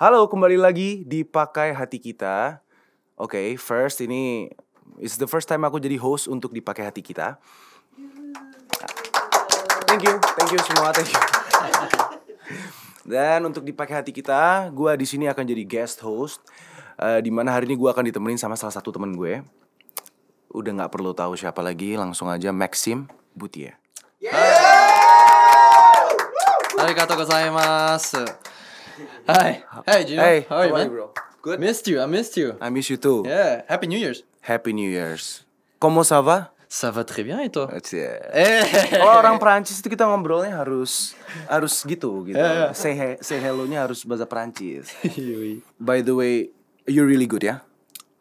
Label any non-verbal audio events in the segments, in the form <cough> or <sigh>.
Halo, kembali lagi di Pakai Hati Kita. Oke, okay, first ini is the first time aku jadi host untuk Dipakai Hati Kita. Thank you, thank you semua, thank you. Dan untuk Dipakai Hati Kita, gue di sini akan jadi guest host. Uh, mana hari ini gue akan ditemenin sama salah satu temen gue. Udah gak perlu tahu siapa lagi, langsung aja Maxim Butia. Yeah! Arigatou gozaimasu. Hi. hey Gino. Hey, how are you, man? bro? Good. Missed you. I missed you. I miss you too. Yeah. Happy New Year's. Happy New Year's. Comment ça va? Ça va très bien et toi? Eh. Oh, Kalau orang Prancis itu kita ngobrolnya harus harus gitu gitu. Yeah, yeah. Say he, say hello-nya harus bahasa Prancis. <laughs> By the way, you really good ya? Yeah?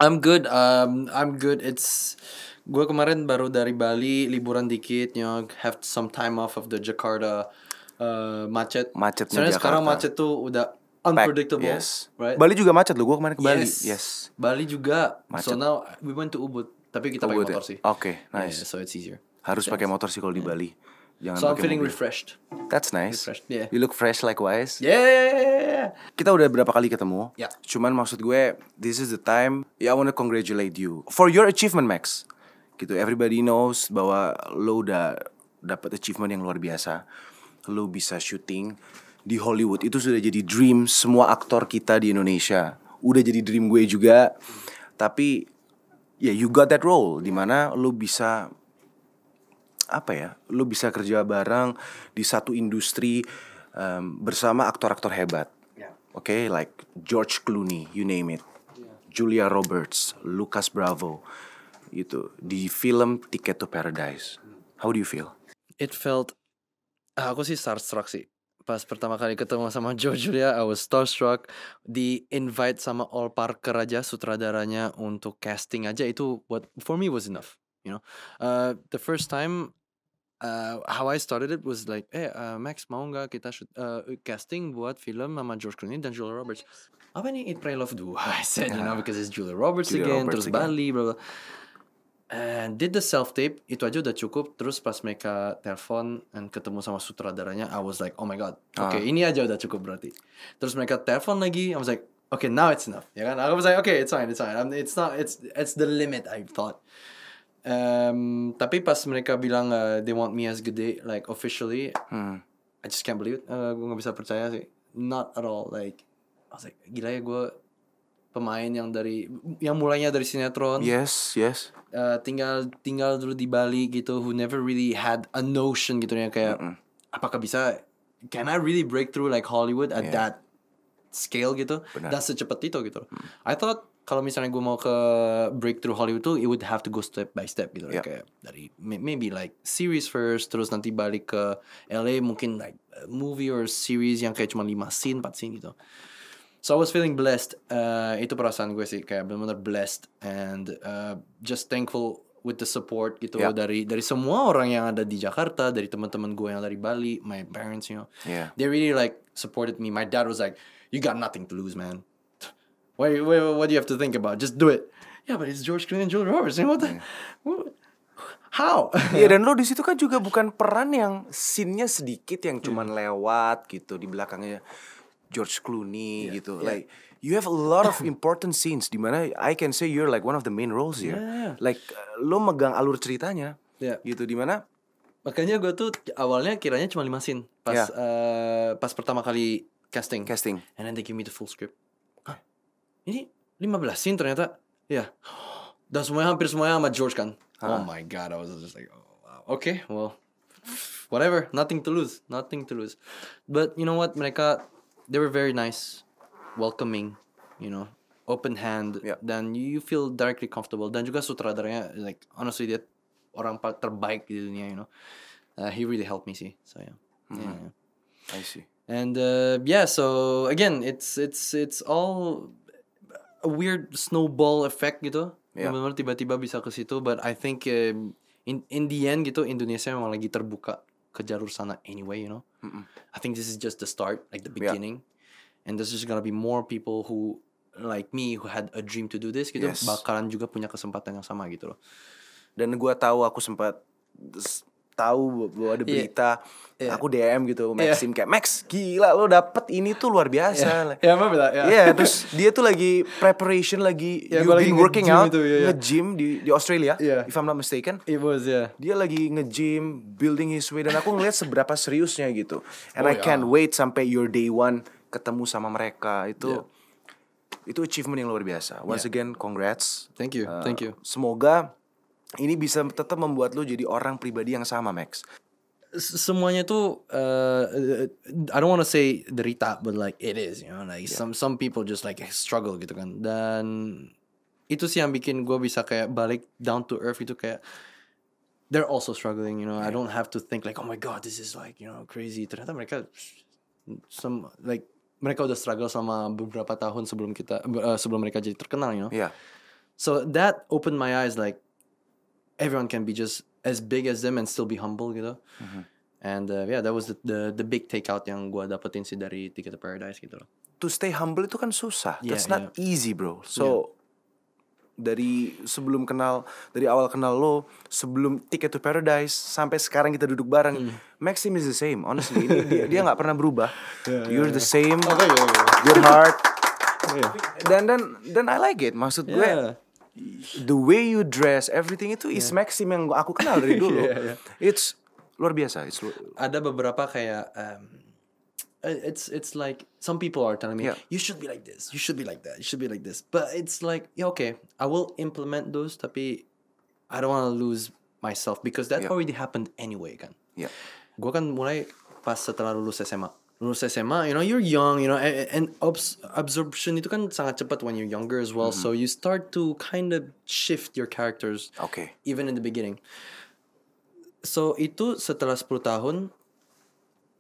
I'm good. Um, I'm good. It's gue kemarin baru dari Bali liburan dikit, you know, have some time off of the Jakarta uh, macet. Macet. Soalnya sekarang macet tuh udah unpredictable, Pack, yes. right? Bali juga macet loh, gua kemarin ke Bali. Yes. yes. Bali juga. Macet. So now we went to Ubud, tapi kita pakai ya? motor ya? sih. Oke, okay, nice. Yeah, so it's easier. Harus pakai motor sih kalau di yeah. Bali. Jangan so I'm feeling mobil. refreshed. That's nice. Refreshed, yeah. You look fresh likewise. Yeah. Kita udah berapa kali ketemu. Yeah. Cuman maksud gue, this is the time. Yeah, I wanna congratulate you for your achievement, Max. Gitu. Everybody knows bahwa lo udah dapat achievement yang luar biasa lu bisa syuting di Hollywood itu sudah jadi dream semua aktor kita di Indonesia. Udah jadi dream gue juga. Tapi ya yeah, you got that role dimana lu bisa apa ya? Lu bisa kerja bareng di satu industri um, bersama aktor-aktor hebat. Ya. Oke, okay? like George Clooney, you name it. Ya. Julia Roberts, Lucas Bravo. Itu di film Ticket to Paradise. How do you feel? It felt Eh, aku sih starstruck sih pas pertama kali ketemu sama George <laughs> Julia I was starstruck di invite sama All Parker aja sutradaranya untuk casting aja itu what for me was enough you know uh, the first time uh, how I started it was like, eh hey, uh, Max mau nggak kita shoot, uh, casting buat film sama George Clooney dan Julia Roberts. Apa nih It Pray Love 2? <laughs> I said, you know, nah. because it's Julia Roberts Julia again, Roberts terus again. Bali, blah, blah and did the self tape itu aja udah cukup terus pas mereka telepon and ketemu sama sutradaranya I was like oh my god oke ah. okay, uh. ini aja udah cukup berarti terus mereka telepon lagi I was like okay now it's enough ya kan I was like okay it's fine it's fine I'm, it's not it's it's the limit I thought um, tapi pas mereka bilang uh, they want me as good day like officially hmm. I just can't believe it uh, gue gak bisa percaya sih not at all like I was like gila ya gue pemain yang dari yang mulainya dari sinetron yes yes eh tinggal tinggal dulu di Bali gitu who never really had a notion gitu ya kayak mm -mm. apakah bisa can I really break through like Hollywood at yeah. that scale gitu Benar. dan secepat itu gitu mm. I thought kalau misalnya gue mau ke breakthrough Hollywood tuh it would have to go step by step gitu yeah. kayak dari maybe like series first terus nanti balik ke LA mungkin like movie or series yang kayak cuma lima scene empat scene gitu So I was feeling blessed. Uh, itu perasaan gue sih kayak benar-benar blessed and uh, just thankful with the support gitu yeah. dari dari semua orang yang ada di Jakarta, dari teman-teman gue yang dari Bali, my parents, you know. Yeah. They really like supported me. My dad was like, "You got nothing to lose, man. What, what, what do you have to think about? Just do it." Yeah, but it's George Clooney and Julia Roberts. know what the, yeah. How? Iya yeah, dan lo di situ kan juga bukan peran yang sinnya sedikit yang cuman hmm. lewat gitu di belakangnya George Clooney yeah. gitu. Yeah. Like you have a lot of important scenes di mana I can say you're like one of the main roles here. Yeah. Like lo megang alur ceritanya. Yeah. Gitu di mana makanya gue tuh awalnya kiranya cuma lima scene pas yeah. uh, pas pertama kali casting. Casting. And then they give me the full script. Huh? Ini 15 scene ternyata. Ya. Yeah. <gasps> Dan semuanya hampir semuanya sama George kan. Huh? Oh my god, I was just like oh wow. Okay, well whatever, nothing to lose, nothing to lose. But you know what? Mereka they were very nice, welcoming, you know, open hand. Yeah. Dan you feel directly comfortable. Dan juga sutradaranya like honestly dia orang terbaik di dunia, you know. Uh, he really helped me sih. So yeah. Mm-hmm. yeah, I see. And uh, yeah, so again, it's it's it's all a weird snowball effect gitu. Yeah. Benar-benar tiba-tiba bisa ke situ, but I think um, in in the end gitu Indonesia memang lagi terbuka kejar sana anyway, you know. Mm-mm. I think this is just the start, like the beginning, yeah. and there's just gonna be more people who like me who had a dream to do this gitu yes. bakalan juga punya kesempatan yang sama gitu loh. Dan gue tahu aku sempat tahu bahwa ada iya. berita yeah. aku DM gitu iya. Maxim yeah. kayak Max gila lo dapet ini tuh luar biasa iya. ya yeah. yeah, bilang ya yeah, terus dia tuh lagi preparation lagi yeah, you've been working nge out itu, yeah, yeah. nge-gym di di Australia yeah. if I'm not mistaken it was yeah dia lagi nge-gym building his way dan aku ngeliat seberapa seriusnya gitu and oh, I yeah. can't wait sampai your day one ketemu sama mereka itu yeah. itu achievement yang luar biasa once yeah. again congrats thank you uh, thank you semoga ini bisa tetap membuat lo jadi orang pribadi yang sama Max semuanya itu uh, eh, I don't want to say derita but like it is you know like yeah. some some people just like struggle gitu kan dan itu sih yang bikin gue bisa kayak balik down to earth itu kayak they're also struggling you know yeah. I don't have to think like oh my god this is like you know crazy ternyata mereka some like mereka udah struggle sama beberapa tahun sebelum kita uh, sebelum mereka jadi terkenal you know yeah so that opened my eyes like everyone can be just as big as them and still be humble gitu. Mm -hmm. And uh, yeah, that was the, the the big takeout yang gua dapetin sih dari Ticket to Paradise gitu loh. To stay humble itu kan susah. Yeah, That's not yeah. easy, bro. So yeah. dari sebelum kenal, dari awal kenal lo, sebelum Ticket to Paradise sampai sekarang kita duduk bareng, mm. Maxim is the same. Honestly, ini dia dia nggak pernah berubah. Yeah, You're yeah, the same. Okay, oh, yeah, yeah. Good heart. Yeah. Dan dan dan I like it. Maksud yeah. gue the way you dress, everything itu yeah. is Maxim yang aku kenal dari <laughs> dulu. yeah, yeah. It's luar biasa. It's lu ada beberapa kayak um, it's it's like some people are telling me yeah. you should be like this, you should be like that, you should be like this. But it's like yeah, okay, I will implement those, tapi I don't want to lose myself because that yeah. already happened anyway kan. Yeah. Gue kan mulai pas setelah lulus SMA lulus SMA, you know, you're young, you know, and, absorption itu kan sangat cepat when you're younger as well. Mm -hmm. So you start to kind of shift your characters. Okay. Even in the beginning. So itu setelah 10 tahun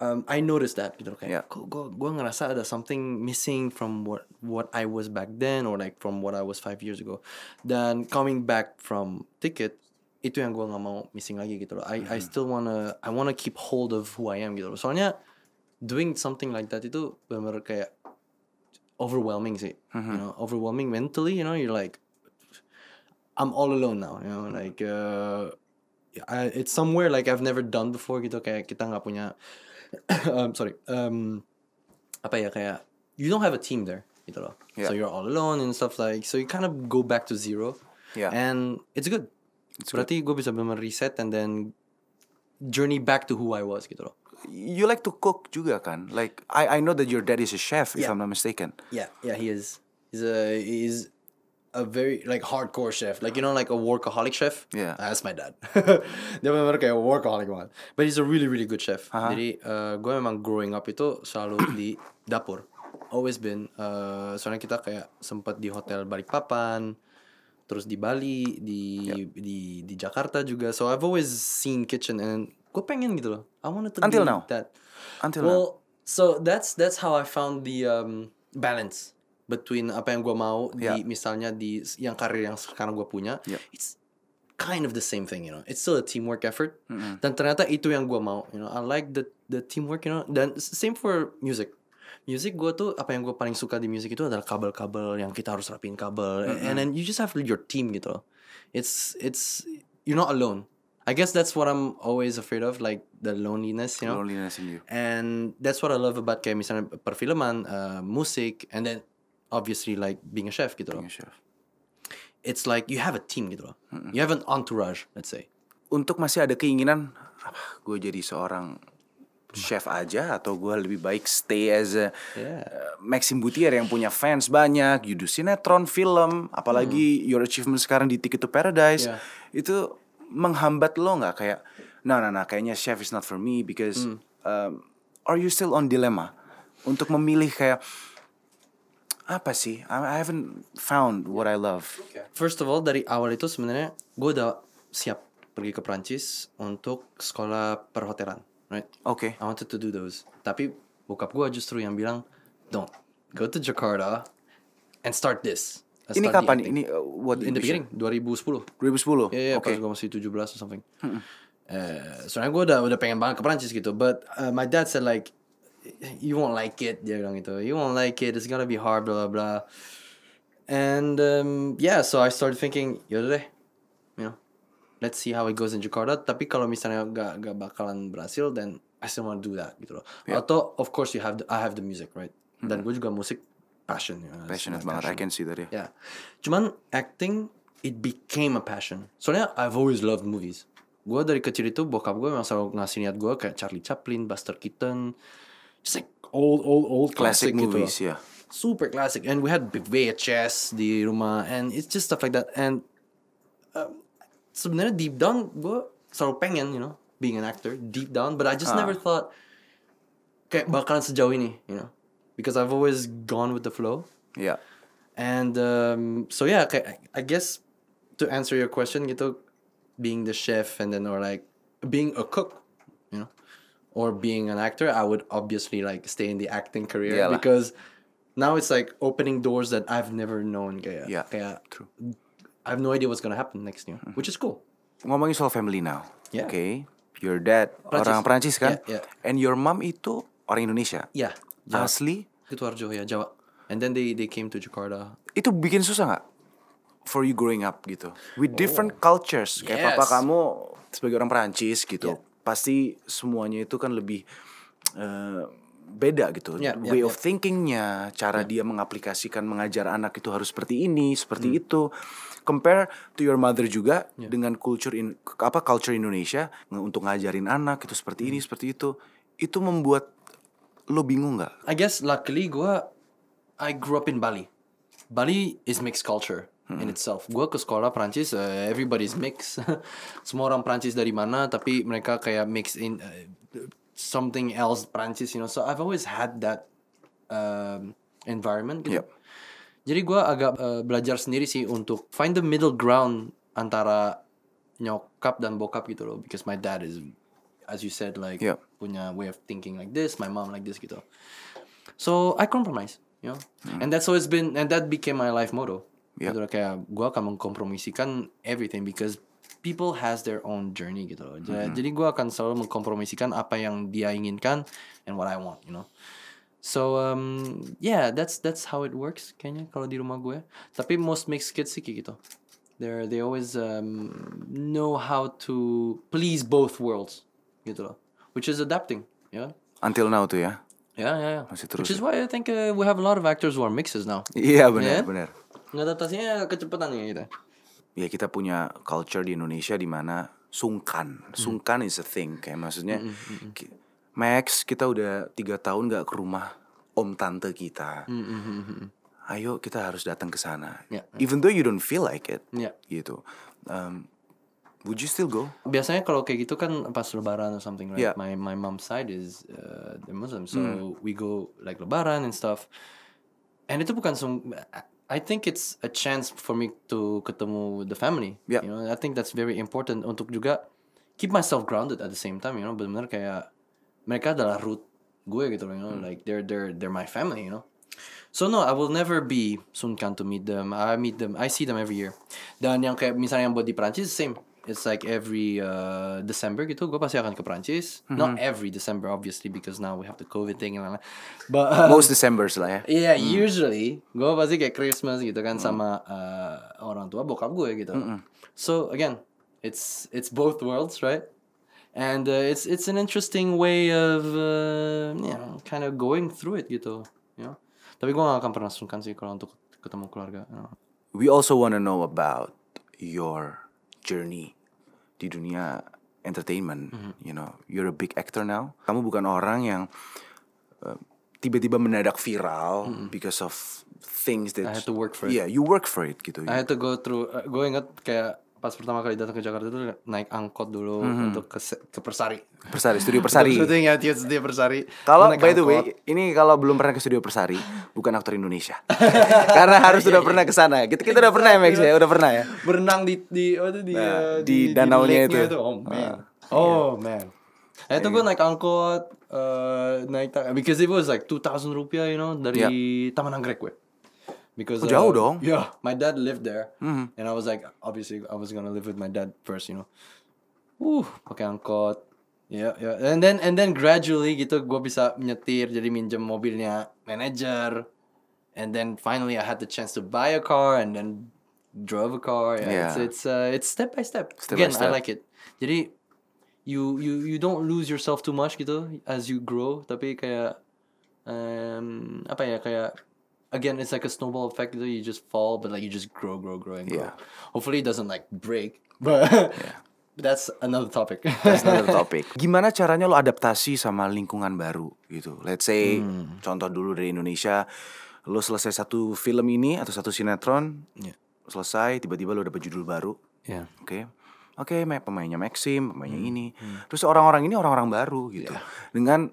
um, I noticed that gitu kayak yeah. kok gua, gua ngerasa ada something missing from what what I was back then or like from what I was five years ago. Dan coming back from ticket itu yang gua nggak mau missing lagi gitu loh. I mm -hmm. I mm-hmm. still wanna I wanna keep hold of who I am gitu loh. Soalnya doing something like that itu benar kayak overwhelming sih. Mm-hmm. You know, overwhelming mentally, you know, you're like I'm all alone now, you know, like uh, I, it's somewhere like I've never done before gitu kayak kita nggak punya <coughs> um, sorry. Um, apa ya kayak you don't have a team there gitu loh. Yeah. So you're all alone and stuff like so you kind of go back to zero. Yeah. And it's good. It's Berarti gue bisa benar reset and then journey back to who I was gitu loh you like to cook juga kan? Like I I know that your dad is a chef if I'm not mistaken. Yeah, yeah, he is. He's a he's a very like hardcore chef, like you know, like a workaholic chef. Yeah, ah, that's my dad. <laughs> Dia memang kayak workaholic banget. But he's a really really good chef. Uh -huh. Jadi uh, eh, gue memang growing up itu selalu <coughs> di dapur. Always been. Uh, soalnya kita kayak sempat di hotel Balikpapan terus di Bali di yep. Ya. di di Jakarta juga so I've always seen kitchen and gue pengen gitu loh I wanted to until do now that until well now. so that's that's how I found the um, balance between apa yang gue mau yeah. di ya. misalnya di yang karir yang sekarang gue punya yeah. it's kind of the same thing you know it's still a teamwork effort mm -hmm. dan ternyata itu yang gue mau you know I like the the teamwork you know dan same for music music gue tuh apa yang gue paling suka di music itu adalah kabel-kabel yang kita harus rapiin kabel mm -hmm. and mm-hmm. then you just have your team gitu loh. It's it's you're not alone. I guess that's what I'm always afraid of, like the loneliness, you know. Loneliness in you. And that's what I love about kayak misalnya perfilman, uh, musik, and then obviously like being a chef gitu loh. Being a chef. It's like you have a team gitu loh. Mm -hmm. You have an entourage, let's say. Untuk masih ada keinginan, ah, gue jadi seorang chef aja atau gue lebih baik stay as a yeah. Eh, Maxim Butier yang punya fans banyak, you do sinetron, film, apalagi hmm. your achievement sekarang di Ticket to Paradise yeah. itu menghambat lo nggak kayak, nah nah nah kayaknya chef is not for me because hmm. um, are you still on dilemma untuk memilih kayak apa sih? I, I haven't found what I love. Okay. First of all dari awal itu sebenarnya gue udah siap pergi ke Prancis untuk sekolah perhotelan right? Oke. Okay. I wanted to do those. Tapi bokap gue justru yang bilang, don't go to Jakarta and start this. ini start kapan? Ini uh, what in the beginning 2010. 2010. Iya, yeah, yeah, okay. pas gue masih 17 or something. Hmm. Uh, soalnya gue udah udah pengen banget ke Prancis gitu, but uh, my dad said like you won't like it dia bilang gitu. You won't like it. It's gonna be hard blah blah blah. And um, yeah, so I started thinking, yaudah deh, you know, let's see how it goes in Jakarta tapi kalau misalnya gak gak bakalan berhasil then I still want to do that gitu loh yeah. atau of course you have the, I have the music right mm -hmm. dan gue juga musik passion ya passionate banget passion. I can see that ya yeah. cuman acting it became a passion soalnya I've always loved movies gue dari kecil itu bokap gue memang selalu ngasih niat gue kayak Charlie Chaplin Buster Keaton just like old old old classic, classic gitu movies gitu ya. yeah super classic and we had VHS di rumah and it's just stuff like that and um, sebenarnya deep down gue selalu pengen you know being an actor deep down but I just ah. never thought kayak bakalan sejauh ini you know because I've always gone with the flow yeah and um, so yeah kayak, I guess to answer your question gitu being the chef and then or like being a cook you know or being an actor I would obviously like stay in the acting career because now it's like opening doors that I've never known kayak yeah kayak true I have no idea what's gonna happen next year, which is cool. Ngomongin soal family now, yeah. oke? Okay. Your dad Prancis. orang Prancis kan, yeah, yeah. and your mom itu orang Indonesia. Iya. Yeah, Asli? itu Arjo ya Jawa. And then they they came to Jakarta. Itu bikin susah nggak? For you growing up gitu, with different oh. cultures. Kayak yes. papa kamu sebagai orang Prancis gitu, yeah. pasti semuanya itu kan lebih uh, beda gitu yeah, ya, way yeah, of yeah. thinkingnya cara yeah. dia mengaplikasikan mengajar anak itu harus seperti ini seperti hmm. itu compare to your mother juga yeah. dengan culture in apa culture Indonesia untuk ngajarin anak itu seperti hmm. ini seperti itu itu membuat lo bingung nggak? I guess luckily gue I grew up in Bali. Bali is mixed culture hmm. in itself. Gue ke sekolah Prancis, uh, eh, is mixed. <laughs> Semua orang Prancis dari mana, tapi mereka kayak mix in uh, something else Prancis you know so I've always had that um, environment gitu. Yep. Jadi gue agak uh, belajar sendiri sih untuk find the middle ground antara nyokap dan bokap gitu loh because my dad is as you said like yep. punya way of thinking like this my mom like this gitu so I compromise you know mm. and that's always been and that became my life motto yep. gitu kayak gue akan mengkompromisikan everything because people has their own journey gitu loh. Mm-hmm. Jadi gue akan selalu mengkompromisikan apa yang dia inginkan and what I want, you know. So um, yeah, that's that's how it works kayaknya kalau di rumah gue. Ya. Tapi most mixed kids sih kayak gitu. They they always um, know how to please both worlds gitu loh. Which is adapting, ya. Yeah? Kan? Until now tuh ya. Ya, yeah, ya, yeah, ya. Yeah. Masih terus. Which is ya. why I think uh, we have a lot of actors who are mixes now. Iya, yeah, benar, yeah? Kan? benar. Ngadaptasinya kecepatannya gitu ya kita punya culture di Indonesia di mana sungkan, hmm. sungkan is a thing kayak maksudnya hmm, hmm, hmm. Max kita udah tiga tahun gak ke rumah om tante kita. Hmm, Ayo kita harus datang ke sana. yeah. Ya. Even though you don't feel like it, yeah. gitu. Um, Would you still go? Biasanya kalau kayak gitu kan pas Lebaran or something, right? Yeah. My my mom's side is uh, the Muslim, so mm. we go like Lebaran and stuff. And itu bukan sung I think it's a chance for me to ketemu the family. Yeah. You know, I think that's very important untuk juga keep myself grounded at the same time. You know, benar-benar kayak mereka adalah root gue gitu You know, hmm. like they're they're they're my family. You know. So no, I will never be sungkan to meet them. I meet them, I see them every year. Dan yang kayak misalnya yang buat di Perancis, same it's like every uh, December gitu gue pasti akan ke Perancis mm-hmm. not every December obviously because now we have the COVID thing and lain-lain but uh, most Decembers lah ya yeah mm. usually gue pasti kayak Christmas gitu kan mm. sama uh, orang tua bokap gue gitu mm -mm. so again it's it's both worlds right and uh, it's it's an interesting way of uh, you know kind of going through it gitu you know tapi gue gak akan pernah sungkan sih kalau untuk ketemu keluarga you know. we also want to know about your journey di dunia entertainment. Mm -hmm. You know, you're a big actor now. Kamu bukan orang yang tiba eh, tiba-tiba mendadak viral mm -hmm. because of things that I had to work for it. Yeah, you work for it gitu. I had to go through. Uh, gue inget kayak pas pertama kali datang ke Jakarta tuh naik angkot dulu mm-hmm. untuk ke ke Persari. Persari, studio Persari. Studio ya, studio Persari. Kalau by the way, ini kalau belum pernah ke studio Persari, bukan aktor Indonesia. <laughs> Karena harus sudah iya, iya. pernah ke sana. Kita kita udah pernah ya, Max ya, udah pernah ya. Berenang di di oh, itu di, nah, eh, di, di danau nya itu. itu. Oh man. Uh, oh iya. man. Eh, itu gue naik angkot, uh, naik because it was like 2000 rupiah, you know, dari yeah. Taman Anggrek gue because oh, jauh um, dong. Yeah, <laughs> my dad lived there, mm-hmm. and I was like, obviously, I was gonna live with my dad first, you know. Uh, pakai angkot. Ya, yeah, ya. Yeah. And then and then gradually gitu gue bisa nyetir jadi minjem mobilnya manager. And then finally I had the chance to buy a car and then drove a car. Yeah, yeah. it's it's uh, it's step by step. step Again, by step. I like it. Jadi you you you don't lose yourself too much gitu as you grow, tapi kayak um, apa ya kayak again, it's like a snowball effect. You just fall, but like you just grow, grow, grow, and grow. Yeah. Hopefully, it doesn't like break. <laughs> But yeah. <laughs> that's another topic. that's another <laughs> topic. Gimana caranya lo adaptasi sama lingkungan baru gitu? Let's say hmm. contoh dulu dari Indonesia, lo selesai satu film ini atau satu sinetron, yeah. selesai tiba-tiba lo dapat judul baru. Yeah. Oke. Okay? Oke, okay, pemainnya Maxim, pemainnya hmm. ini. Hmm. Terus orang-orang ini orang-orang baru gitu. Yeah. Dengan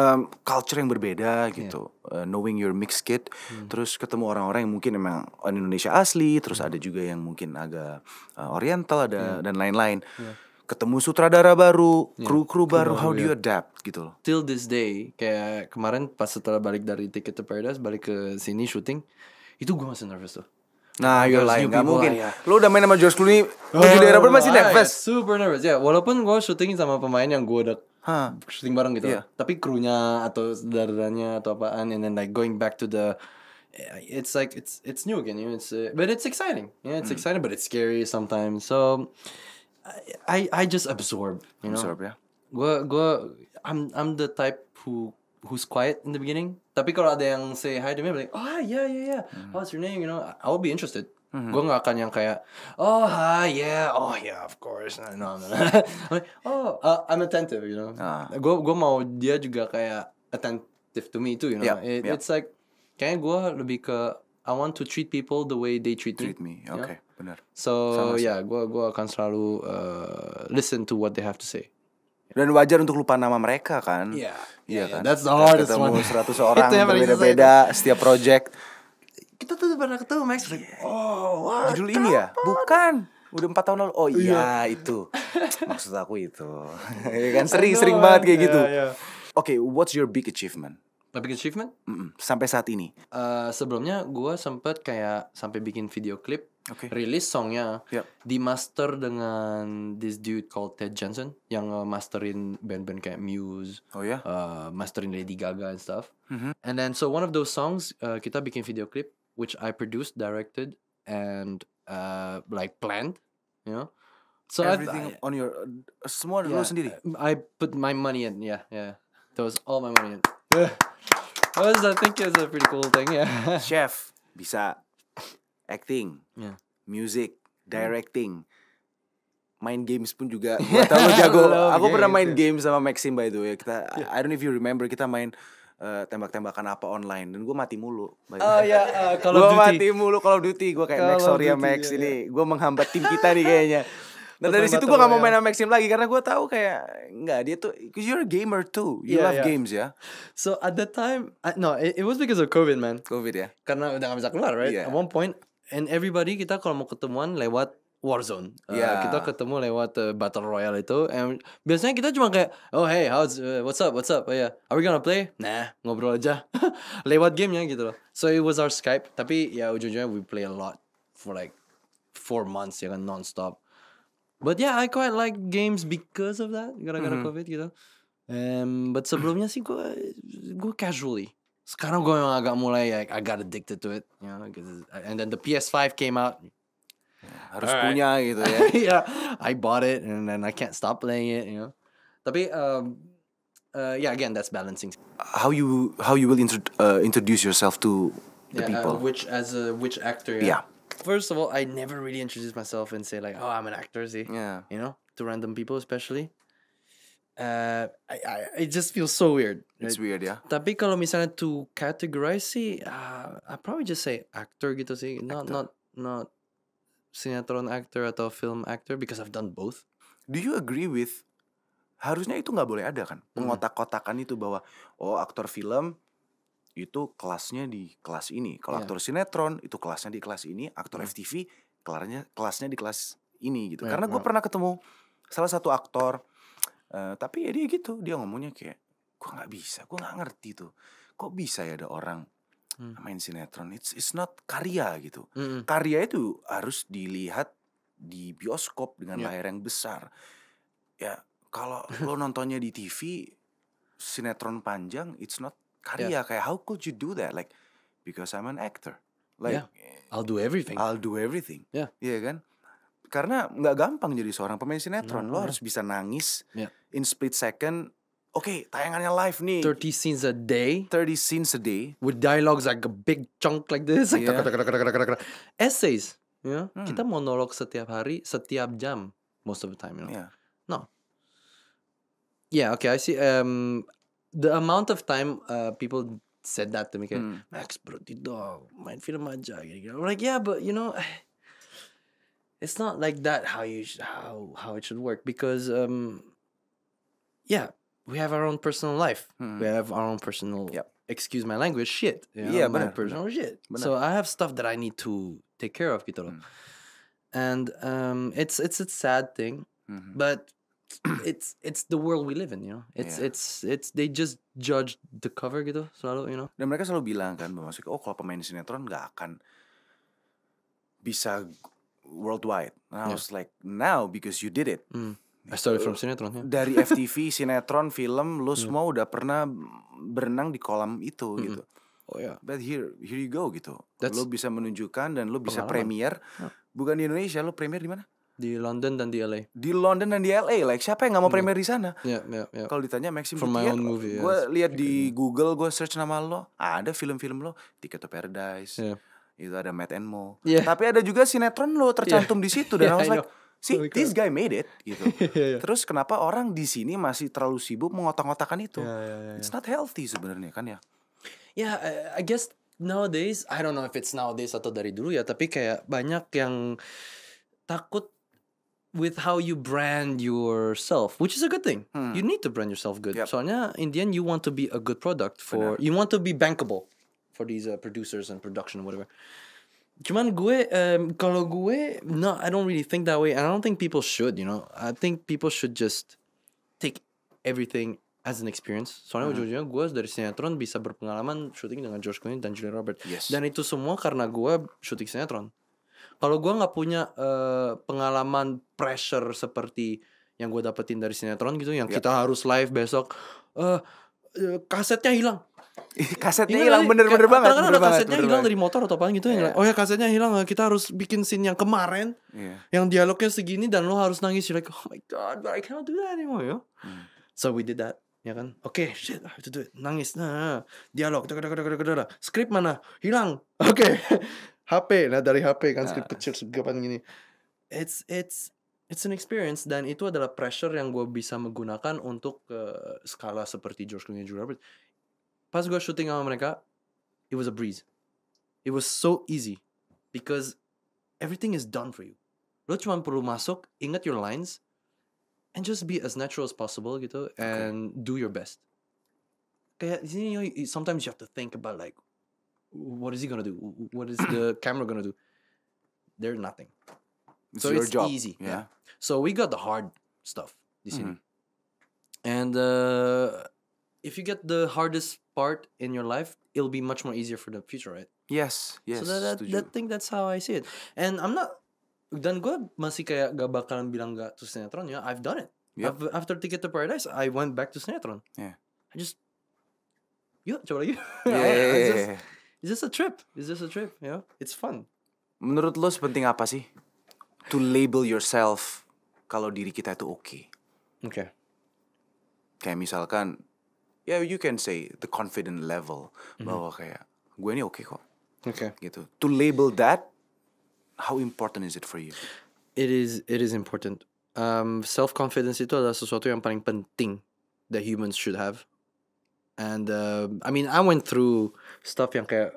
um, culture yang berbeda gitu. Yeah. Iya. Uh, knowing your mix kid, hmm. terus ketemu orang-orang yang mungkin emang orang Indonesia asli, terus hmm. ada juga yang mungkin agak uh, oriental ada yeah. dan lain-lain. Yeah. Ketemu sutradara baru, kru-kru iya. baru, how do you iya. adapt gitu loh. Till this day, kayak kemarin pas setelah balik dari Ticket to Paradise balik ke sini syuting, itu gue masih nervous tuh. Nah, you're lying. Gak mungkin. Ya. Lo udah main sama George Clooney, oh, di daerah pun masih nervous. super nervous. Ya, yeah, walaupun gue syuting sama pemain yang gue udah huh. shooting bareng gitu. Yeah. Tapi krunya atau saudaranya atau apaan and then like going back to the it's like it's it's new again, you know, it's uh, but it's exciting. Yeah, it's mm. exciting but it's scary sometimes. So I I just absorb, you know. Absorb, yeah. Gua gua I'm I'm the type who who's quiet in the beginning. Tapi kalau ada yang say hi to me, I'm like, oh yeah yeah yeah, mm. what's your name? You know, I will be interested. Hmm. Gue gak akan yang kayak oh hi yeah oh yeah of course nah, no no, no. <laughs> oh uh, I'm attentive you know. Gue ah. gue mau dia juga kayak attentive to me too you know. Yep, It, yep. It's like kayaknya gue lebih ke I want to treat people the way they treat, treat me. me. Oke okay, yeah? benar. So Sama -sama. yeah gue gua akan selalu uh, listen to what they have to say. Dan wajar untuk lupa nama mereka kan? Iya. Yeah, iya yeah, kan. That's the hardest Kita ketemu one. Seratus orang <laughs> berbeda-beda setiap project kita tuh pernah ketemu Max yeah. oh wah judul ini ya bukan udah empat tahun lalu oh iya yeah. itu maksud aku itu <laughs> iya kan sering sering banget kayak iya, gitu yeah, oke okay, what's your big achievement my big achievement Mm-mm, sampai saat ini uh, sebelumnya gue sempet kayak sampai bikin video klip okay. rilis songnya yep. di master dengan this dude called Ted Jensen yang masterin band-band kayak Muse oh ya yeah? uh, masterin Lady Gaga and stuff mm-hmm. and then so one of those songs uh, kita bikin video klip which I produced, directed, and uh, like planned, you know. So everything I, on your uh, yeah, sendiri. I put my money in, yeah, yeah. That was all my money in. <laughs> was, I think it was a pretty cool thing, yeah. <laughs> Chef bisa acting, yeah. music, mm. directing. Main games pun juga gua <laughs> tahu jago. Aku pernah main games sama Maxim by the way. Kita yeah. I don't know if you remember kita main uh, tembak-tembakan apa online dan gue mati mulu. Oh iya, uh, kalau gue mati mulu kalau duty gue kayak Max sorry ya Max iya, ini iya. gue menghambat tim kita nih kayaknya. <laughs> Nah dari situ gue gak mau iya. main sama Maxim lagi karena gue tahu kayak nggak dia tuh cause you're a gamer too, you yeah, love yeah. games ya. So at that time, I, no, it, it was because of COVID man. COVID ya. Yeah. Karena udah gak bisa keluar, right? Yeah. At one point, and everybody kita kalau mau ketemuan lewat Warzone. Yeah. Uh, ya. kita ketemu lewat uh, battle royale itu. And biasanya kita cuma kayak, oh hey, how's uh, what's up, what's up, oh, yeah, are we gonna play? Nah, ngobrol aja <laughs> lewat gamenya gitu loh. So it was our Skype. Tapi ya ujung-ujungnya we play a lot for like four months ya kan nonstop. But yeah, I quite like games because of that gara-gara mm -hmm. covid gitu. Um, but sebelumnya sih gue gue casually. Sekarang gue memang agak mulai like, I got addicted to it, you know, and then the PS5 came out. harus punya gitu ya <laughs> I bought it and then I can't stop playing it, you know. Tapi um, uh, yeah, again that's balancing. how you how you will uh, introduce yourself to the Yeah, uh, people which as a which actor? Yeah. First of all, I never really introduce myself and say like, "Oh, I'm an actor." See. yeah you know, to random people especially. Uh, I, I it just feels so weird. it's right? weird yeah Tapi kalau misalnya to categorize sih, uh, I probably just say actor gitu sih, not not not sinetron actor atau film actor because I've done both. Do you agree with harusnya itu nggak boleh ada kan pengotak-kotakan itu bahwa oh aktor film itu kelasnya di kelas ini, kalau yeah. aktor sinetron itu kelasnya di kelas ini, aktor mm. FTV kelarnya kelasnya di kelas ini gitu. Yeah, Karena gue yeah. pernah ketemu salah satu aktor, uh, tapi ya dia gitu dia ngomongnya kayak gue nggak bisa, gue nggak ngerti tuh, kok bisa ya ada orang hmm. main sinetron it's it's not karya gitu hmm. karya itu harus dilihat di bioskop dengan yeah. layar yang besar ya kalau lo nontonnya di TV sinetron panjang it's not karya yeah. kayak how could you do that like because I'm an actor like yeah. I'll do everything I'll do everything ya yeah. yeah, kan karena nggak gampang jadi seorang pemain sinetron mm -hmm. lo harus bisa nangis yeah. in split second okay, tayangannya live nih. 30 scenes a day. 30 scenes a day. With dialogues like a big chunk like this. Like yeah. Essays. You ya. know? hmm. Kita monolog setiap hari, setiap jam. Most of the time, you know. Yeah. No. Yeah, okay, I see. Um, the amount of time uh, people said that to me kayak, hmm. Max bro, dong, main film aja. Gitu, gitu. I'm like, yeah, but you know... <sighs> It's not like that how you sh- how how it should work because um yeah we have our own personal life. Mm. We have our own personal, yep. excuse my language, shit. You know, yeah, my but personal shit. so I have stuff that I need to take care of, Kitoro. Mm. And um, it's it's a sad thing, mm-hmm. but it's it's the world we live in, you know. It's yeah. it's it's they just judge the cover gitu selalu, you know. Dan mereka selalu bilang kan, bermaksud oh kalau pemain sinetron nggak akan bisa worldwide. And I yeah. was like, now because you did it. Mm. Eh, gitu. from sinetron ya. Dari <laughs> FTV, sinetron, film, lu hmm. semua udah pernah berenang di kolam itu -hmm. hmm. gitu. Oh ya. Yeah. But here here you go gitu. That's lu bisa menunjukkan dan lu bisa premier. Yeah. Bukan di Indonesia, lu premier di mana? Di London dan di LA. Di London dan di LA, like siapa yang nggak mau hmm. premier di sana? Iya, yeah, iya, yeah, iya. Yeah. Kalau ditanya Maxim From my own movie. Gue yes. lihat di mm-hmm. Google, gue search nama lo, ada film-film lo, Ticket to Paradise. Yeah. Itu ada Matt and Mo. Yeah. Tapi ada juga sinetron lo tercantum yeah. di situ dan <laughs> yeah, I was like, I See, oh, this guy made it gitu. <laughs> Iya, iya, iya. Terus kenapa orang di sini masih terlalu sibuk mengotak-otakan itu? Yeah, yeah, yeah, It's not healthy sebenarnya kan ya. Ya, yeah, I guess nowadays I don't know if it's nowadays atau dari dulu ya, tapi kayak banyak yang takut with how you brand yourself, which is a good thing. Hmm. You need to brand yourself good. Yep. Soalnya in the end you want to be a good product for Benar. you want to be bankable for these uh, producers and production whatever cuman gue um, kalau gue no I don't really think that way and I don't think people should you know I think people should just take everything as an experience soalnya hmm. ujung-ujungnya gue dari sinetron bisa berpengalaman syuting dengan George Clooney dan Julia Robert yes. dan itu semua karena gue syuting sinetron kalau gue nggak punya uh, pengalaman pressure seperti yang gue dapetin dari sinetron gitu yang yep. kita harus live besok uh kasetnya hilang <laughs> kasetnya hilang bener-bener banget. Kadang ada kasetnya hilang dari motor atau apa gitu yeah. ya. Iya. Oh ya kasetnya hilang eh, kita harus bikin scene yang kemarin. Yeah. Yang dialognya segini dan lo harus nangis You're like oh my god, but I cannot do that anymore, yo. Ya. Hmm. So we did that ya kan oke okay, shit I have to do it nangis nah, nah, nah. dialog skrip mana hilang <laughs> oke okay. HP nah dari HP kan skrip ah. kecil segapan gini it's it's it's an experience dan itu adalah pressure yang gue bisa menggunakan untuk uh, skala seperti George Clooney Drew Robert. Pass gua shooting sama mereka, it was a breeze. It was so easy because everything is done for you. Lo cuma perlu masuk, ingat your lines, and just be as natural as possible gitu, and okay. do your best. Kayak you know, sometimes you have to think about like, what is he gonna do? What is the <coughs> camera gonna do? There's nothing. It's so your it's job. easy. Yeah. yeah. So we got the hard stuff You see? Mm. And uh, if you get the hardest part in your life, it'll be much more easier for the future, right? Yes, yes. So that, that, that thing that's how I see it. And I'm not dan gue masih kayak gak bakalan bilang gak to sinetron ya. I've done it. Yep. After Ticket to Paradise, I went back to sinetron. Yeah. I just yuk coba lagi. <laughs> Yeah. yeah, it's, just, it's just a trip. It's just a trip. You ya? know, it's fun. Menurut lo sepenting apa sih to label yourself kalau diri kita itu oke? Okay. Oke. Okay. Kayak misalkan ya yeah, you can say the confident level mm-hmm. bahwa kayak gue ini oke okay kok. Okay. Gitu. To label that, how important is it for you? It is it is important. Um, self confidence itu adalah sesuatu yang paling penting that humans should have. And uh, I mean, I went through stuff yang kayak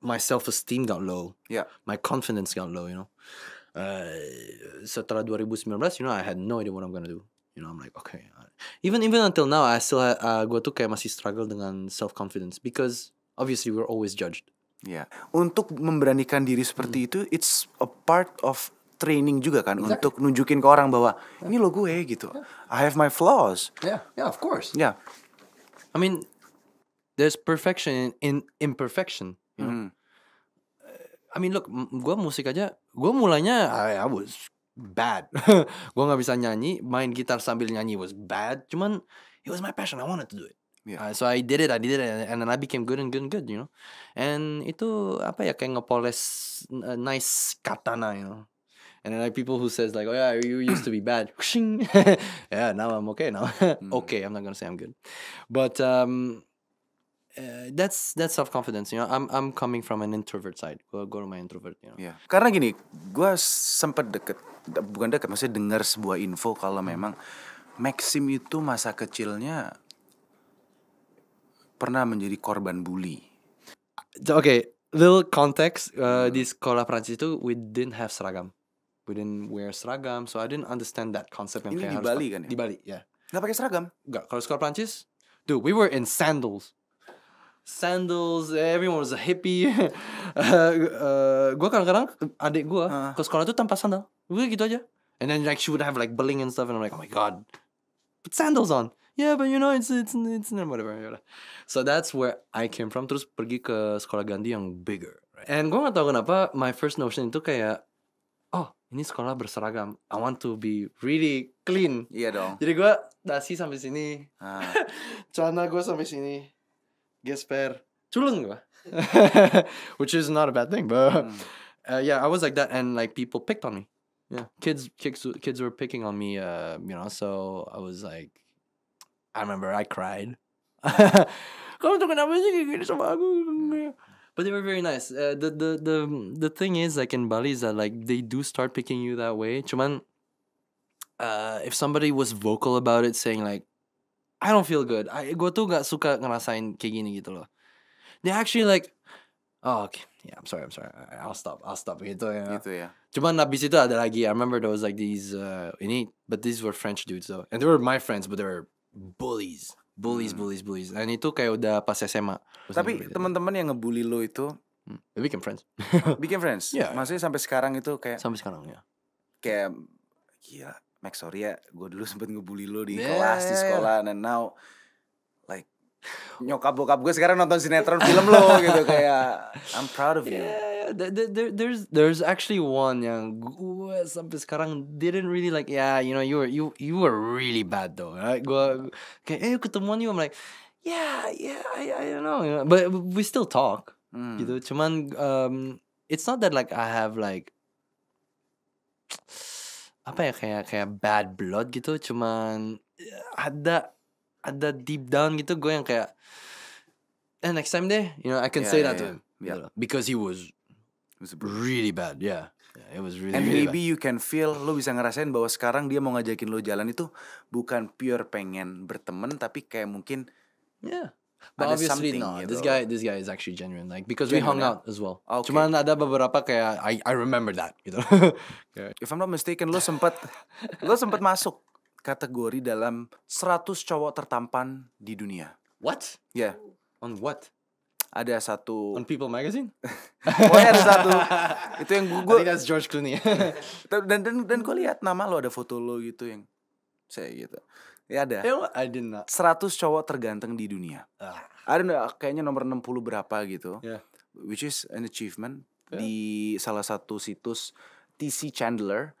my self esteem got low. Yeah. My confidence got low, you know. Uh, setelah 2019, you know, I had no idea what I'm gonna do. You know, I'm like, okay. Uh, even even until now, I still uh, gua tuh kayak masih struggle dengan self confidence because obviously we're always judged. yeah. untuk memberanikan diri seperti hmm. itu, it's a part of training juga kan exactly. untuk nunjukin ke orang bahwa ini lo gue gitu. Yeah. I have my flaws. Yeah, yeah, of course. Yeah, I mean, there's perfection in imperfection. You know? mm. I mean, look, gue musik aja, gue mulanya I, I was bad. <laughs> gue nggak bisa nyanyi, main gitar sambil nyanyi was bad. Cuman it was my passion. I wanted to do it. Yeah. Uh, so I did it, I did it, and then I became good and good and good, you know. And itu apa ya kayak ngepoles uh, nice katana, you know. And then like people who says like, oh yeah, you used to be bad. <laughs> yeah, now I'm okay now. <laughs> Hmm. okay, I'm not gonna say I'm good, but um, Uh, that's that's self confidence you know I'm I'm coming from an introvert side gue gue rumah introvert you know yeah. karena gini gue sempat deket bukan deket maksudnya dengar sebuah info kalau hmm. memang Maxim itu masa kecilnya pernah menjadi korban bully oke okay, little context uh, hmm. di sekolah Prancis itu we didn't have seragam we didn't wear seragam so I didn't understand that concept yang ini di Bali kan ya di Bali ya yeah. nggak pakai seragam nggak kalau sekolah Prancis dude we were in sandals sandals, everyone was a hippie. uh, uh, gue kadang-kadang adik gue uh. Ah. ke sekolah tuh tanpa sandal. Gue gitu aja. And then like she would have like bling and stuff and I'm like, "Oh my god. Put sandals on." Yeah, but you know it's it's it's whatever. whatever. So that's where I came from. Terus pergi ke sekolah ganti yang bigger. Right? And gue gak tau kenapa my first notion itu kayak oh ini sekolah berseragam I want to be really clean iya dong jadi gue dasi sampai sini ah. <laughs> celana gue sampai sini Gesper Tulungwa, <laughs> which is not a bad thing. But mm. uh, yeah, I was like that, and like people picked on me. Yeah, kids, kids, kids were picking on me. Uh, you know, so I was like, I remember I cried. <laughs> Hmm. but they were very nice. Uh, the, the the the thing is, like in Bali, is that like they do start picking you that way. Chuman, uh, if somebody was vocal about it, saying like, I don't feel good. I, gue tuh gak suka ngerasain kayak gini gitu loh. They actually like, oh okay, yeah, I'm sorry, I'm sorry, I'll stop, I'll stop gitu ya. Gitu ya. Cuman abis itu ada lagi. I remember there was like these uh, ini, but these were French dudes though, and they were my friends, but they were bullies, bullies, hmm. bullies, bullies. Dan itu kayak udah pas SMA. Tapi teman-teman yang ngebully lo itu We hmm. became friends. became friends. <laughs> Yeah. Maksudnya sampai sekarang itu kayak. Sampai sekarang ya. Kayak Yeah. Max sorry ya gue dulu <laughs> sempet ngebully lo di yeah, kelas yeah, di iya, iya. sekolah yeah. and now like nyokap bokap gue sekarang nonton sinetron film lo <laughs> gitu kayak I'm proud of you yeah, iya, there, there, there's there's actually one yang gue sampai sekarang didn't really like yeah you know you were you you were really bad though right? gue kayak eh ketemuan you I'm like yeah yeah I, I don't know but we still talk hmm. gitu cuman um, it's not that like I have like apa ya kayak kayak bad blood gitu cuman eh, ada ada deep down gitu gue yang kayak eh next time deh you know I can yeah, say yeah, that yeah. to ya, him yeah. You know, because he was it was really bad yeah Yeah, it was really, And really maybe bad. you can feel lo bisa ngerasain bahwa sekarang dia mau ngajakin lo jalan itu bukan pure pengen berteman tapi kayak mungkin yeah. But ada obviously something, no. Gitu. This guy this guy is actually genuine like because genuine, we hung out ya? as well. Ah, okay. Cuman ada beberapa kayak I I remember that gitu. okay. <laughs> If I'm not mistaken lo sempat lo sempat masuk kategori dalam 100 cowok tertampan di dunia. What? Yeah. On what? Ada satu On People Magazine? <laughs> Oh ada satu Itu yang gue Tadi ada George Clooney <laughs> Dan, dan, dan gue lihat nama lo ada foto lo gitu yang Saya gitu Ya ada. Yeah, I did not. 100 cowok terganteng di dunia. Ah. Ada kayaknya nomor 60 berapa gitu. Yeah. Which is an achievement yeah. di salah satu situs TC Chandler.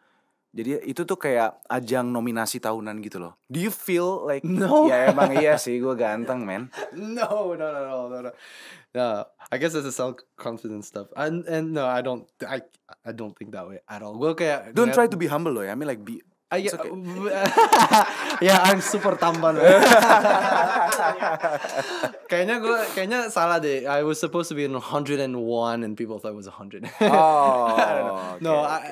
Jadi itu tuh kayak ajang nominasi tahunan gitu loh. Do you feel like no? <laughs> Ya emang iya sih, gue ganteng man. No, no, no, no, no, no. no I guess it's a self confidence stuff. And and no, I don't, I I don't think that way at all. Gue kayak don't try to be humble loh. Ya. I mean like be Ah, ya okay. <laughs> ya I'm super tampan. <laughs> kayaknya gue kayaknya salah deh. I was supposed to be in 101 and people thought it was 100. <laughs> oh. Okay, no, okay. I,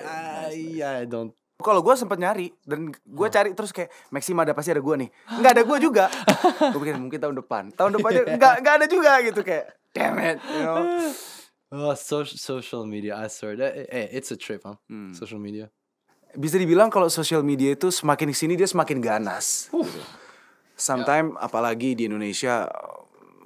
I, nice, yeah, I don't kalau gue sempet nyari dan gue oh. cari terus kayak Maxima ada pasti ada gue nih nggak ada gue juga gue pikir mungkin tahun depan tahun depan yeah. nggak nggak ada juga gitu kayak damn it you know oh so social media I swear that hey, eh, it's a trip huh hmm. social media bisa dibilang kalau sosial media itu semakin kesini dia semakin ganas. Uh. Sometimes yeah. apalagi di Indonesia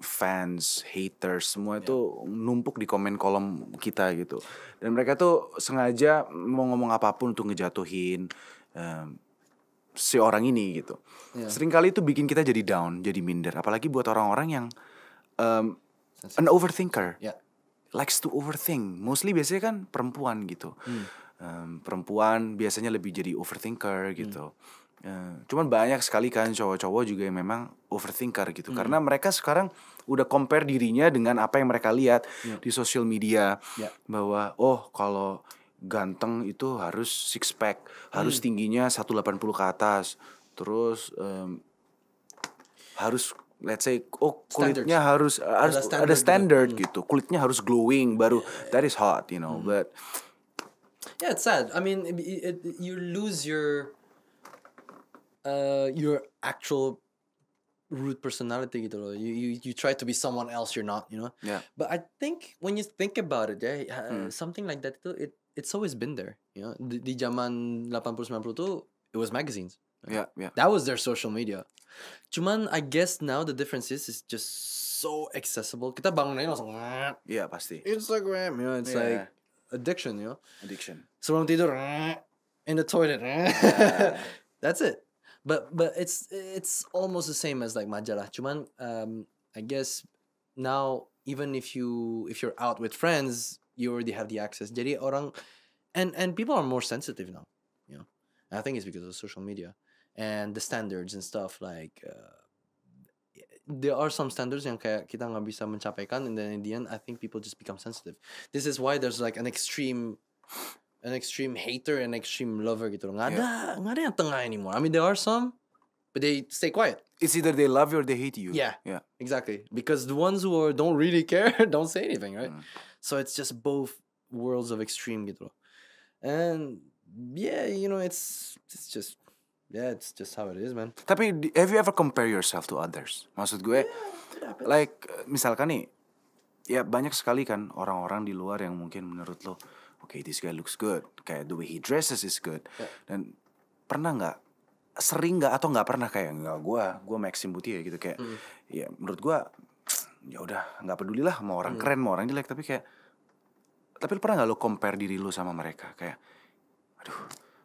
fans, haters semua yeah. itu numpuk di komen kolom kita gitu. Dan mereka tuh sengaja mau ngomong apapun untuk ngejatuhin um, si orang ini gitu. Yeah. Iya. kali itu bikin kita jadi down, jadi minder. Apalagi buat orang-orang yang um, an overthinker. Yeah. Likes to overthink. Mostly biasanya kan perempuan gitu. Hmm um, perempuan biasanya lebih jadi overthinker hmm. gitu. Hmm. Uh, cuman banyak sekali kan cowok-cowok juga yang memang overthinker gitu hmm. karena mereka sekarang udah compare dirinya dengan apa yang mereka lihat yeah. di sosial media yeah. bahwa oh kalau ganteng itu harus six pack, harus hmm. tingginya 180 ke atas. Terus um, harus let's say oh kulitnya Standards. harus eh, harus standard, ada standard gitu. gitu. Kulitnya harus glowing baru yeah, ya, ya. that is hot, you know. Hmm. But Yeah, it's sad. I mean, it, it, you lose your uh, your actual root personality You, you you try to be someone else you're not, you know. Yeah. But I think when you think about it, yeah, mm. something like that itu it it's always been there, you know. the di zaman 80 90 it was magazines. Right? Yeah, yeah. That was their social media. Cuman I guess now the difference is it's just so accessible. Kita bangun aja langsung. Yeah, pasti. Instagram, you know, it's yeah. like addiction, you know? Addiction. Sebelum tidur <laughs> in the toilet. <laughs> That's it. But but it's it's almost the same as like majalah. Cuman um, I guess now even if you if you're out with friends, you already have the access. Jadi orang and and people are more sensitive now, you know. And I think it's because of social media and the standards and stuff like uh, there are some standards yang kayak kita nggak bisa mencapaikan and then in the end I think people just become sensitive. This is why there's like an extreme an extreme hater and extreme lover gitu loh. Nggak ada, yeah. ada yang tengah anymore. I mean there are some, but they stay quiet. It's either they love you or they hate you. Yeah, yeah, exactly. Because the ones who are, don't really care <laughs> don't say anything, right? Mm. So it's just both worlds of extreme gitu loh. And yeah, you know, it's it's just yeah, it's just how it is, man. Tapi have you ever compare yourself to others? Maksud gue, yeah, like misalkan nih, ya banyak sekali kan orang-orang di luar yang mungkin menurut lo, oke okay, this guy looks good, kayak the way he dresses is good. Yeah. Dan pernah nggak, sering nggak atau nggak pernah kayak nggak gue, gue Maxim Buti ya, gitu kayak, mm. ya menurut gue, ya udah nggak peduli lah mau orang mm. keren mau orang jelek tapi kayak, tapi pernah nggak lo compare diri lo sama mereka kayak, aduh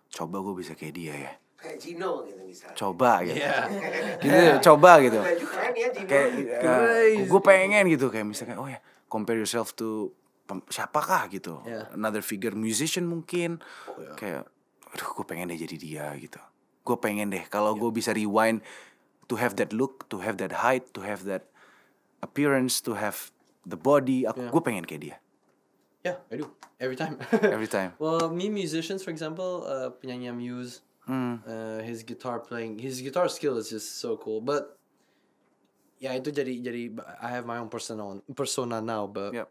coba gue bisa kayak dia ya kayak gitu misalnya. Coba gitu. Yeah. <laughs> gitu coba gitu. Ya, kayak uh, eh, gue pengen gitu kayak misalnya oh ya compare yourself to siapakah gitu. Yeah. Another figure musician mungkin. Oh, yeah. Kayak aduh gue pengen deh jadi dia gitu. Gue pengen deh kalau yeah. gue bisa rewind to have that look, to have that height, to have that appearance, to have the body, aku yeah. gue pengen kayak dia. Yeah, I do. Every time. Every time. <laughs> well, me musicians for example, uh, penyanyi muse Hmm. Uh, his guitar playing, his guitar skill is just so cool. But yeah, itu jadi jadi I have my own personal persona now, but yep.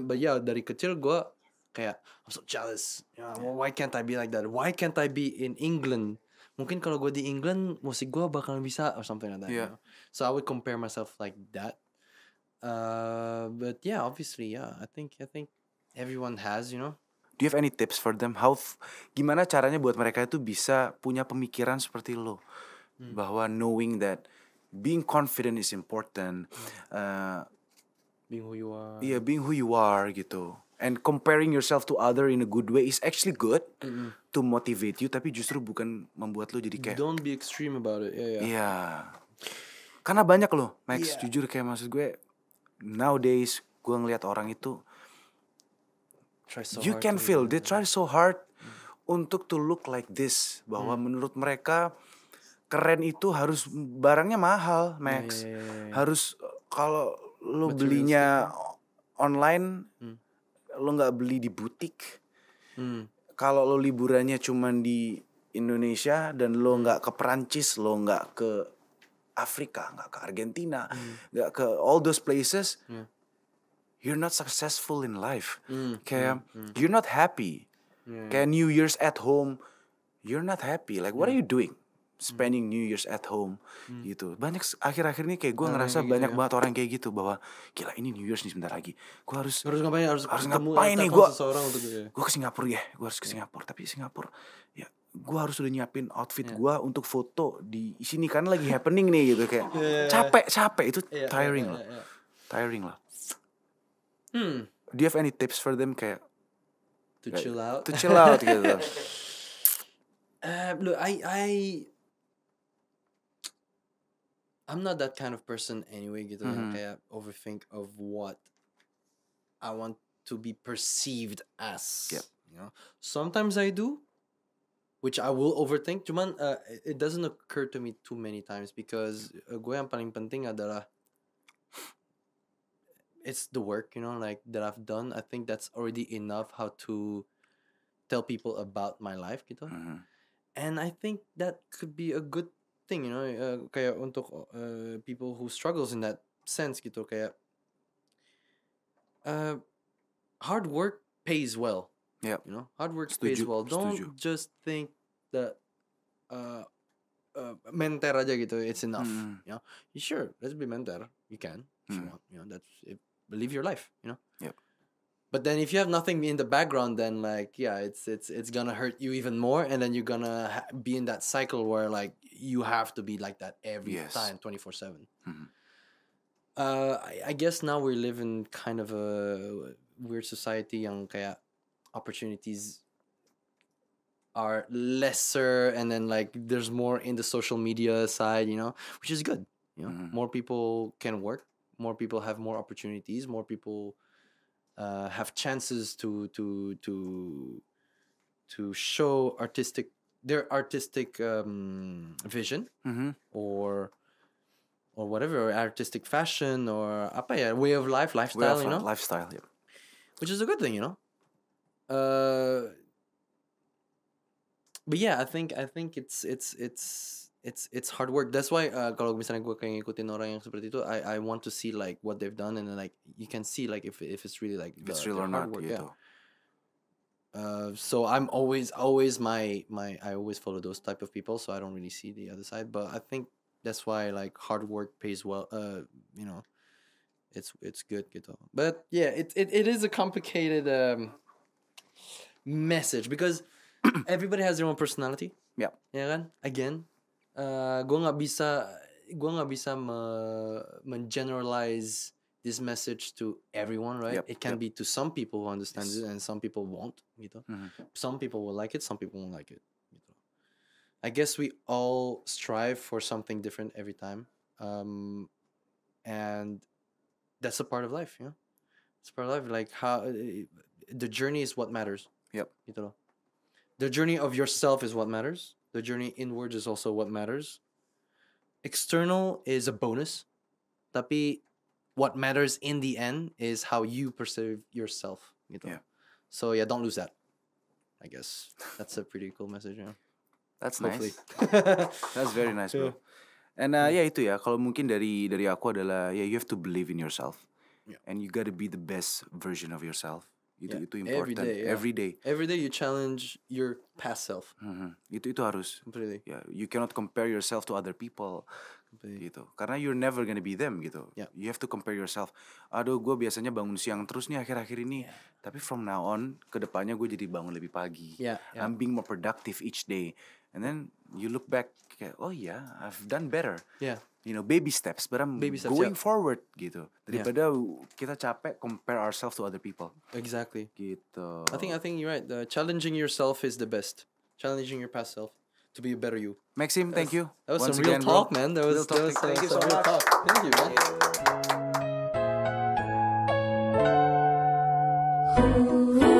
<clears throat> but yeah, dari kecil gua kayak I'm so jealous. Ya, yeah, well, why can't I be like that? Why can't I be in England? Mungkin kalau gue di England musik gue bakalan bisa or something like that. Yeah. So I would compare myself like that. Uh, but yeah, obviously, yeah. I think I think everyone has, you know do you have any tips for them how gimana caranya buat mereka itu bisa punya pemikiran seperti lo hmm. bahwa knowing that being confident is important hmm. uh, being who you are yeah being who you are gitu and comparing yourself to other in a good way is actually good mm -hmm. to motivate you tapi justru bukan membuat lo jadi kayak don't be extreme about it yeah yeah, yeah. karena banyak lo. Max yeah. jujur kayak maksud gue nowadays gue ngelihat orang itu so you can feel they try so hard hmm. untuk to look like this bahwa hmm. menurut mereka keren itu harus barangnya mahal Max yeah, yeah, yeah, yeah. Iya. harus kalau lo belinya ya. online hmm. lo nggak beli di butik hmm. kalau lo liburannya cuman di Indonesia dan lo hmm. nggak ke Perancis lo nggak ke Afrika nggak ke Argentina hmm. nggak hmm. ke all those places hmm you're not successful in life mm, mm, kayak mm, you're not happy yeah. kayak New Year's at home you're not happy like what mm. are you doing mm. spending New Year's at home mm. gitu banyak akhir-akhir ini kayak gue nah, ngerasa gitu banyak ya. banget orang kayak gitu bahwa gila ini New Year's nih sebentar lagi gue harus harus ngapain harus, harus ngapain nih gue gue ya? ke Singapura ya gue harus ke yeah. Singapura tapi Singapura ya gue harus udah nyiapin outfit yeah. gue untuk foto di sini karena lagi happening nih gitu kayak yeah, iya, iya. capek capek itu yeah, tiring yeah, yeah, yeah. loh tiring loh Hmm. Do you have any tips for them kayak to kayak, chill out? To chill out gitu. <laughs> Uh, um, look, I I I'm not that kind of person anyway gitu mm-hmm. kayak overthink of what I want to be perceived as. Yeah, You know, sometimes I do, which I will overthink. Cuman uh, it doesn't occur to me too many times because uh, gue yang paling penting adalah it's the work you know like that I've done I think that's already enough how to tell people about my life gitu mm-hmm. and I think that could be a good thing you know uh, kayak untuk uh, people who struggles in that sense gitu kayak uh, hard work pays well yeah you know hard work pays well don't just think that uh, uh, aja gitu it's enough mm. you know sure let's be mentor. you can if mm. you mm-hmm. want you know that's if live your life, you know? Yeah. But then if you have nothing in the background, then like, yeah, it's, it's, it's gonna hurt you even more. And then you're gonna ha- be in that cycle where like you have to be like that every yes. time, 24 7. Mm-hmm. Uh, I, guess now we live in kind of a weird society and kaya opportunities are lesser and then like there's more in the social media side you know which is good you know mm-hmm. more people can work more people have more opportunities more people uh, have chances to to to to show artistic their artistic um, vision mm-hmm. or or whatever artistic fashion or apa ya, way of life lifestyle of you know lifestyle yeah which is a good thing you know uh, but yeah i think i think it's it's it's it's it's hard work. That's why uh, kalau misalnya orang yang seperti itu, I I want to see like what they've done and then like you can see like if if it's really like if it's real or not. Work, yeah. Uh, so I'm always always my my I always follow those type of people, so I don't really see the other side. But I think that's why like hard work pays well. Uh, you know, it's it's good gitu. But yeah, it it, it is a complicated um message because <clears throat> everybody has their own personality. Yeah. Yeah. Again, uh, eh, gue nggak bisa gue nggak bisa me, mengeneralize this message to everyone, right? Yep, it can yep. be to some people who understand yes. it and some people won't. Gitu. Mm -hmm. Some people will like it, some people won't like it. Gitu. I guess we all strive for something different every time, um, and that's a part of life. You know, it's part of life. Like how eh, the journey is what matters. Yep. Gitu. The journey of yourself is what matters. The journey inwards is also what matters. External is a bonus. Tapi what matters in the end is how you perceive yourself. Yeah. So yeah, don't lose that. I guess that's a pretty cool message. Yeah. That's Hopefully. nice. <laughs> that's very nice, bro. <laughs> And uh, yeah. itu ya. Kalau mungkin dari dari aku adalah yeah, you have to believe in yourself. Yeah. And you gotta be the best version of yourself. itu yeah. itu important every day, yeah. every day every day you challenge your past self mm -hmm. itu itu harus Completely. yeah you cannot compare yourself to other people Completely. gitu karena you're never gonna be them gitu yeah. you have to compare yourself aduh gue biasanya bangun siang terus nih akhir-akhir ini yeah. tapi from now on kedepannya gue jadi bangun lebih pagi yeah, yeah. I'm being more productive each day and then you look back kayak oh yeah I've done better yeah you know baby steps but I'm baby steps, going yeah. forward gitu daripada yeah. kita capek compare ourselves to other people exactly gitu I think I think you're right The challenging yourself is the best challenging your past self to be a better you Maxim thank you that was a some real talk man that was, a real thank you so much talk. thank you man yeah.